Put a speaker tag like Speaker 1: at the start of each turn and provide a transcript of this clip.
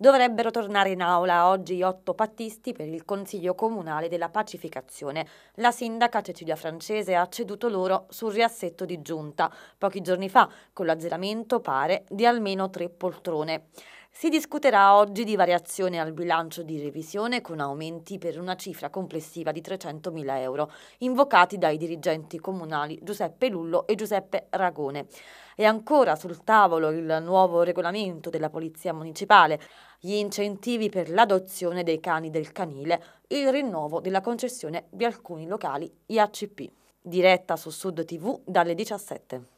Speaker 1: Dovrebbero tornare in aula oggi otto pattisti per il Consiglio Comunale della Pacificazione. La sindaca Cecilia Francese ha ceduto loro sul riassetto di giunta pochi giorni fa, con l'azzeramento, pare, di almeno tre poltrone. Si discuterà oggi di variazione al bilancio di revisione con aumenti per una cifra complessiva di 300.000 euro, invocati dai dirigenti comunali Giuseppe Lullo e Giuseppe Ragone. E ancora sul tavolo il nuovo regolamento della Polizia Municipale, gli incentivi per l'adozione dei cani del canile, il rinnovo della concessione di alcuni locali IACP. Diretta su Sud TV dalle 17.